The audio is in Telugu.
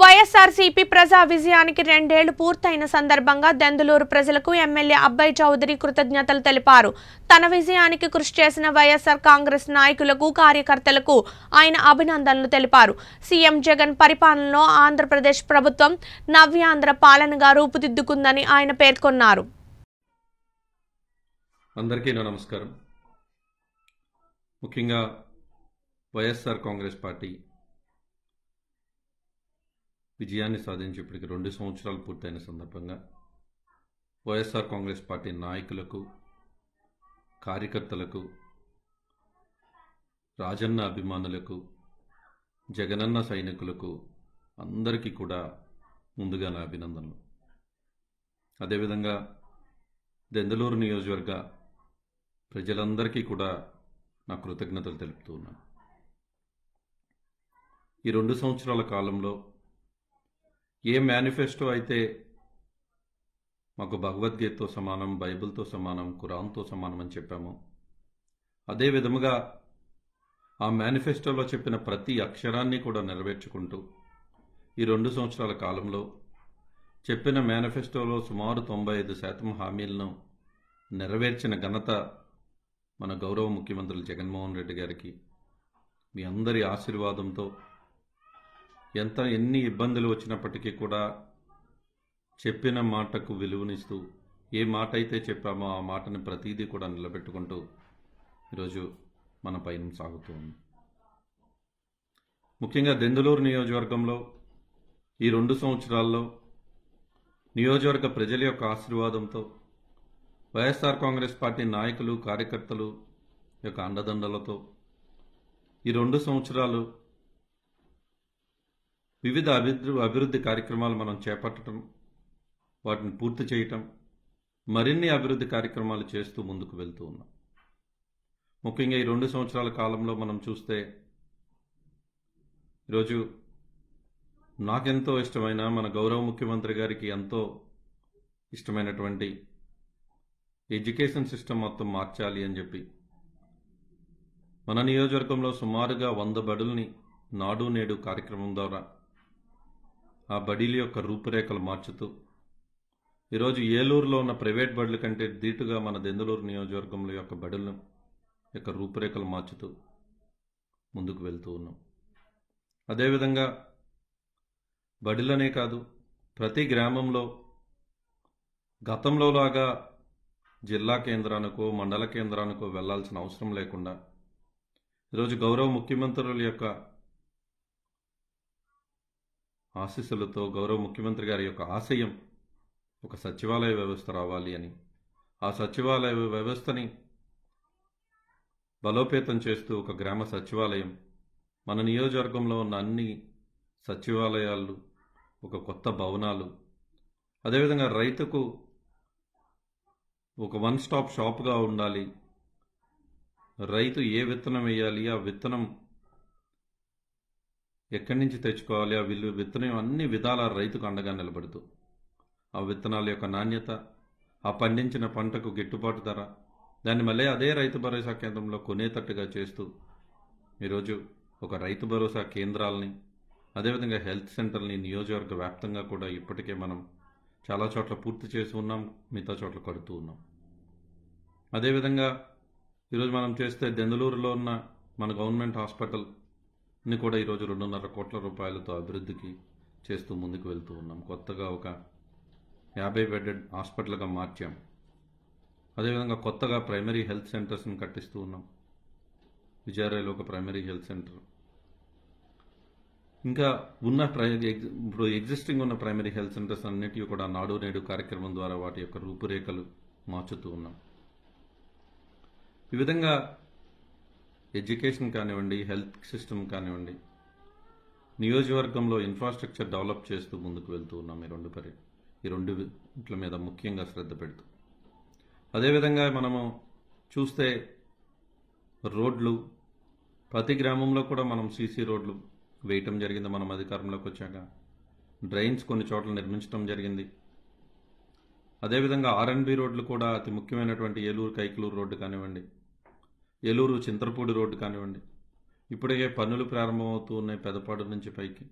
వైఎస్ఆర్సీపీ ప్రజా విజయానికి రెండేళ్లు పూర్తయిన సందర్భంగా దెందులూరు ప్రజలకు ఎమ్మెల్యే అబ్బాయి చౌదరి కృతజ్ఞతలు తెలిపారు తన విజయానికి కృషి చేసిన వైఎస్ఆర్ కాంగ్రెస్ నాయకులకు కార్యకర్తలకు ఆయన అభినందనలు తెలిపారు సీఎం జగన్ పరిపాలనలో ఆంధ్రప్రదేశ్ ప్రభుత్వం నవ్యాంధ్ర పాలనగా రూపుదిద్దుకుందని ఆయన పేర్కొన్నారు ముఖ్యంగా వైఎస్ఆర్ కాంగ్రెస్ పార్టీ విజయాన్ని సాధించి ఇప్పటికి రెండు సంవత్సరాలు పూర్తయిన సందర్భంగా వైఎస్ఆర్ కాంగ్రెస్ పార్టీ నాయకులకు కార్యకర్తలకు రాజన్న అభిమానులకు జగనన్న సైనికులకు అందరికీ కూడా ముందుగా నా అభినందనలు అదేవిధంగా దెందలూరు నియోజకవర్గ ప్రజలందరికీ కూడా నా కృతజ్ఞతలు తెలుపుతూ ఉన్నాను ఈ రెండు సంవత్సరాల కాలంలో ఏ మేనిఫెస్టో అయితే మాకు భగవద్గీతతో సమానం బైబిల్తో సమానం కురాన్తో సమానం అని చెప్పాము అదే విధముగా ఆ మేనిఫెస్టోలో చెప్పిన ప్రతి అక్షరాన్ని కూడా నెరవేర్చుకుంటూ ఈ రెండు సంవత్సరాల కాలంలో చెప్పిన మేనిఫెస్టోలో సుమారు తొంభై ఐదు శాతం హామీలను నెరవేర్చిన ఘనత మన గౌరవ ముఖ్యమంత్రులు జగన్మోహన్ రెడ్డి గారికి మీ అందరి ఆశీర్వాదంతో ఎంత ఎన్ని ఇబ్బందులు వచ్చినప్పటికీ కూడా చెప్పిన మాటకు విలువనిస్తూ ఏ మాట అయితే చెప్పామో ఆ మాటని ప్రతీదీ కూడా నిలబెట్టుకుంటూ ఈరోజు మన పైన సాగుతూ ఉంది ముఖ్యంగా దెందులూరు నియోజకవర్గంలో ఈ రెండు సంవత్సరాల్లో నియోజకవర్గ ప్రజల యొక్క ఆశీర్వాదంతో వైఎస్ఆర్ కాంగ్రెస్ పార్టీ నాయకులు కార్యకర్తలు యొక్క అండదండలతో ఈ రెండు సంవత్సరాలు వివిధ అభివృద్ధి అభివృద్ధి కార్యక్రమాలు మనం చేపట్టడం వాటిని పూర్తి చేయటం మరిన్ని అభివృద్ధి కార్యక్రమాలు చేస్తూ ముందుకు వెళ్తూ ఉన్నాం ముఖ్యంగా ఈ రెండు సంవత్సరాల కాలంలో మనం చూస్తే ఈరోజు నాకెంతో ఇష్టమైన మన గౌరవ ముఖ్యమంత్రి గారికి ఎంతో ఇష్టమైనటువంటి ఎడ్యుకేషన్ సిస్టమ్ మొత్తం మార్చాలి అని చెప్పి మన నియోజకవర్గంలో సుమారుగా వంద బడుల్ని నాడు నేడు కార్యక్రమం ద్వారా ఆ బడీల యొక్క రూపురేఖలు మార్చుతూ ఈరోజు ఏలూరులో ఉన్న ప్రైవేట్ బడుల కంటే దీటుగా మన దెందులూరు నియోజకవర్గంలో యొక్క బడులను యొక్క రూపురేఖలు మార్చుతూ ముందుకు వెళ్తూ ఉన్నాం అదేవిధంగా బడులనే కాదు ప్రతి గ్రామంలో గతంలో లాగా జిల్లా కేంద్రానికో మండల కేంద్రానికో వెళ్లాల్సిన అవసరం లేకుండా ఈరోజు గౌరవ ముఖ్యమంత్రుల యొక్క ఆశీస్సులతో గౌరవ ముఖ్యమంత్రి గారి యొక్క ఆశయం ఒక సచివాలయ వ్యవస్థ రావాలి అని ఆ సచివాలయ వ్యవస్థని బలోపేతం చేస్తూ ఒక గ్రామ సచివాలయం మన నియోజకవర్గంలో ఉన్న అన్ని సచివాలయాలు ఒక కొత్త భవనాలు అదేవిధంగా రైతుకు ఒక వన్ స్టాప్ షాప్గా ఉండాలి రైతు ఏ విత్తనం వేయాలి ఆ విత్తనం ఎక్కడి నుంచి తెచ్చుకోవాలి ఆ విల్లు విత్తనం అన్ని విధాల రైతుకు అండగా నిలబడుతూ ఆ విత్తనాల యొక్క నాణ్యత ఆ పండించిన పంటకు గిట్టుబాటు ధర దాన్ని మళ్ళీ అదే రైతు భరోసా కేంద్రంలో కొనేటట్టుగా చేస్తూ ఈరోజు ఒక రైతు భరోసా కేంద్రాలని అదేవిధంగా హెల్త్ సెంటర్ని నియోజకవర్గ వ్యాప్తంగా కూడా ఇప్పటికే మనం చాలా చోట్ల పూర్తి చేసి ఉన్నాం మిగతా చోట్ల కడుతూ ఉన్నాం అదేవిధంగా ఈరోజు మనం చేస్తే దెందలూరులో ఉన్న మన గవర్నమెంట్ హాస్పిటల్ ని కూడా ఈరోజు రెండున్నర కోట్ల రూపాయలతో అభివృద్ధికి చేస్తూ ముందుకు వెళ్తూ ఉన్నాం కొత్తగా ఒక యాభై బెడ్డెడ్ హాస్పిటల్గా మార్చాం అదేవిధంగా కొత్తగా ప్రైమరీ హెల్త్ సెంటర్స్ని కట్టిస్తూ ఉన్నాం విజయారాయలో ఒక ప్రైమరీ హెల్త్ సెంటర్ ఇంకా ఉన్న ఇప్పుడు ఎగ్జిస్టింగ్ ఉన్న ప్రైమరీ హెల్త్ సెంటర్స్ అన్నిటికీ కూడా నాడు నేడు కార్యక్రమం ద్వారా వాటి యొక్క రూపురేఖలు మార్చుతూ ఉన్నాం ఈ విధంగా ఎడ్యుకేషన్ కానివ్వండి హెల్త్ సిస్టమ్ కానివ్వండి నియోజకవర్గంలో ఇన్ఫ్రాస్ట్రక్చర్ డెవలప్ చేస్తూ ముందుకు వెళ్తూ ఉన్నాం ఈ రెండు పరి ఈ రెండు ఇంట్ల మీద ముఖ్యంగా శ్రద్ధ పెడుతూ అదేవిధంగా మనము చూస్తే రోడ్లు ప్రతి గ్రామంలో కూడా మనం సీసీ రోడ్లు వేయటం జరిగింది మనం అధికారంలోకి వచ్చాక డ్రైన్స్ కొన్ని చోట్ల నిర్మించడం జరిగింది అదేవిధంగా ఆర్ఎన్బి రోడ్లు కూడా అతి ముఖ్యమైనటువంటి ఏలూరు కైకలూరు రోడ్డు కానివ్వండి ఏలూరు చింతలపూడి రోడ్డు కానివ్వండి ఇప్పటికే పనులు ప్రారంభమవుతూ ఉన్నాయి పెదపాడు నుంచి పైకి